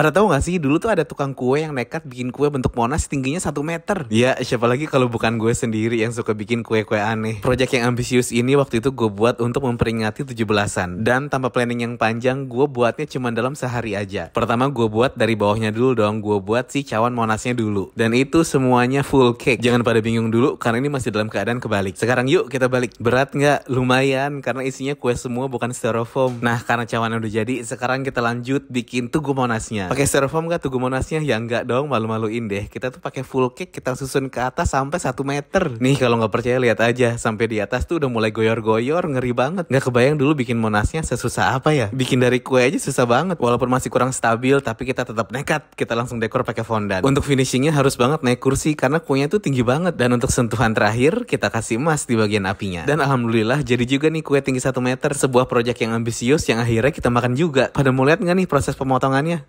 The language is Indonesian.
Pada tahu gak sih dulu tuh ada tukang kue yang nekat bikin kue bentuk monas tingginya satu meter. Ya siapa lagi kalau bukan gue sendiri yang suka bikin kue-kue aneh. Project yang ambisius ini waktu itu gue buat untuk memperingati 17-an. Dan tanpa planning yang panjang gue buatnya cuma dalam sehari aja. Pertama gue buat dari bawahnya dulu dong. Gue buat si cawan monasnya dulu. Dan itu semuanya full cake. Jangan pada bingung dulu karena ini masih dalam keadaan kebalik. Sekarang yuk kita balik. Berat nggak? Lumayan karena isinya kue semua bukan styrofoam. Nah karena cawannya udah jadi sekarang kita lanjut bikin tugu monasnya. Pakai styrofoam gak tugu monasnya? Ya enggak dong, malu-maluin deh. Kita tuh pakai full cake, kita susun ke atas sampai satu meter. Nih kalau nggak percaya lihat aja, sampai di atas tuh udah mulai goyor-goyor, ngeri banget. Nggak kebayang dulu bikin monasnya sesusah apa ya? Bikin dari kue aja susah banget. Walaupun masih kurang stabil, tapi kita tetap nekat. Kita langsung dekor pakai fondant. Untuk finishingnya harus banget naik kursi karena kuenya tuh tinggi banget. Dan untuk sentuhan terakhir, kita kasih emas di bagian apinya. Dan alhamdulillah jadi juga nih kue tinggi satu meter, sebuah proyek yang ambisius yang akhirnya kita makan juga. Pada mau lihat nggak nih proses pemotongannya?